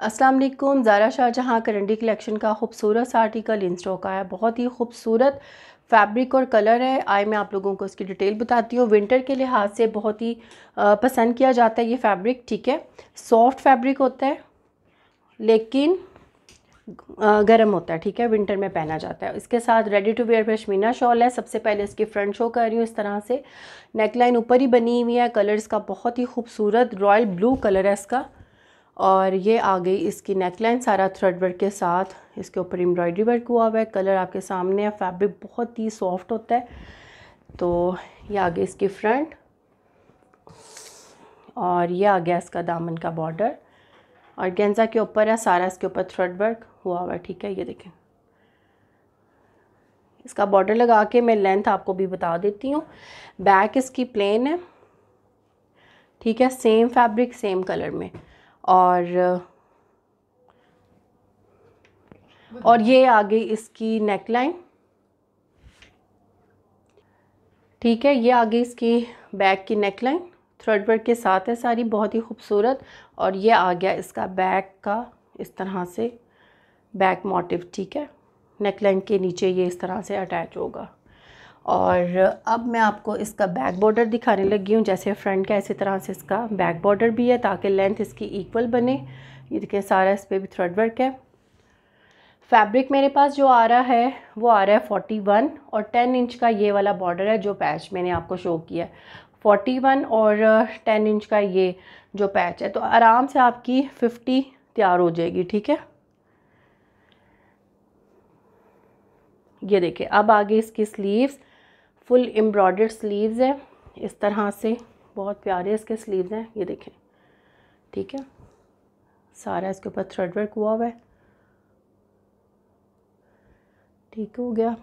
अस्सलाम वालेकुम ज़ारा शाहजहाँ करंडी कलेक्शन का खूबसूरत सा आर्टिकल इन स्टॉक आया बहुत ही खूबसूरत फैब्रिक और कलर है आए मैं आप लोगों को इसकी डिटेल बताती हूँ विंटर के लिहाज से बहुत ही पसंद किया जाता है ये फैब्रिक ठीक है सॉफ्ट फैब्रिक होता है लेकिन गर्म होता है ठीक है विंटर में पहना जाता है इसके साथ ready to wear pashmina shawl है सबसे पहले इसकी फ्रंट शो कर रही हूँ इस तरह से नेकलाइन ऊपर ही बनी हुई है कलर इसका बहुत ही खूबसूरत रॉयल ब्लू कलर है इसका और ये आ गई इसकी नेकलाइन सारा थ्रेड वर्क के साथ इसके ऊपर एम्ब्रॉयडरी वर्क हुआ हुआ है कलर आपके सामने है फैब्रिक बहुत ही सॉफ्ट होता है तो ये आ गई इसकी फ्रंट और ये आ गया इसका दामन का बॉर्डर और गेंजा के ऊपर है सारा इसके ऊपर थ्रेड वर्क हुआ हुआ है ठीक है ये देखें इसका बॉर्डर लगा के मैं लेंथ आपको भी बता देती हूँ बैक इसकी प्लेन है ठीक है सेम फैब्रिक सेम कलर में और और ये आ गई इसकी नेक लाइन ठीक है ये आ गई इसकी बैक की नेक लाइन थ्रेड वर्क के साथ है सारी बहुत ही खूबसूरत और ये आ गया इसका बैक का इस तरह से बैक मोटिव ठीक है नेक लाइन के नीचे ये इस तरह से अटैच होगा और अब मैं आपको इसका बैक बॉर्डर दिखाने लगी हूँ जैसे फ्रंट का इसी तरह से इसका बैक बॉर्डर भी है ताकि लेंथ इसकी इक्वल बने ये देखिए सारा इस पर भी थ्रेड वर्क है फैब्रिक मेरे पास जो आ रहा है वो आ रहा है फोर्टी वन और टेन इंच का ये वाला बॉर्डर है जो पैच मैंने आपको शो किया है फोर्टी वन और टेन uh, इंच का ये जो पैच है तो आराम से आपकी फिफ्टी तैयार हो जाएगी ठीक है ये देखिए अब आगे इसकी स्लीव्स फुल एम्ब्रॉयडर्ड स्लीव्स है इस तरह से बहुत प्यारे इसके स्लीव्स हैं ये देखें ठीक है सारा इसके ऊपर थ्रेड वर्क हुआ हुआ है ठीक हो गया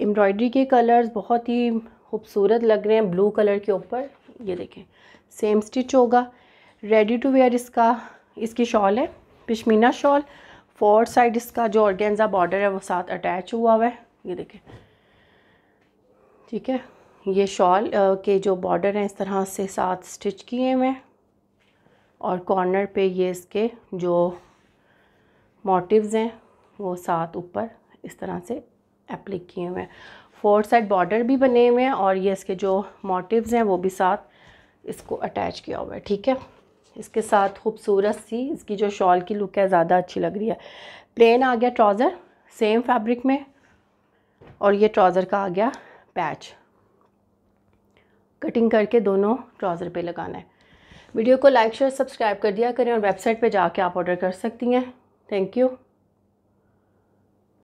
एम्ब्रॉयडरी के कलर्स बहुत ही खूबसूरत लग रहे हैं ब्लू कलर के ऊपर ये देखें सेम स्टिच होगा रेडी टू वेयर इसका इसकी शॉल है पश्मीना शॉल फोर साइड इसका जो ऑर्गेंजा बॉर्डर है वो साथ अटैच हुआ हुआ है ये देखें ठीक है ये शॉल के जो बॉर्डर हैं इस तरह से सात स्टिच किए हुए हैं और कॉर्नर पे ये इसके जो मोटिव्स हैं वो सात ऊपर इस तरह से अप्लिक किए हुए हैं फोर साइड बॉर्डर भी बने हुए हैं और ये इसके जो मोटिव्स हैं वो भी साथ इसको अटैच किया हुआ है ठीक है इसके साथ खूबसूरत सी इसकी जो शॉल की लुक है ज़्यादा अच्छी लग रही है प्लेन आ गया ट्राउज़र सेम फैब्रिक में और ये ट्राउज़र का आ गया पैच कटिंग करके दोनों ट्राउज़र पे लगाना है वीडियो को लाइक शेयर सब्सक्राइब कर दिया करें और वेबसाइट पे जाके आप ऑर्डर कर सकती हैं थैंक यू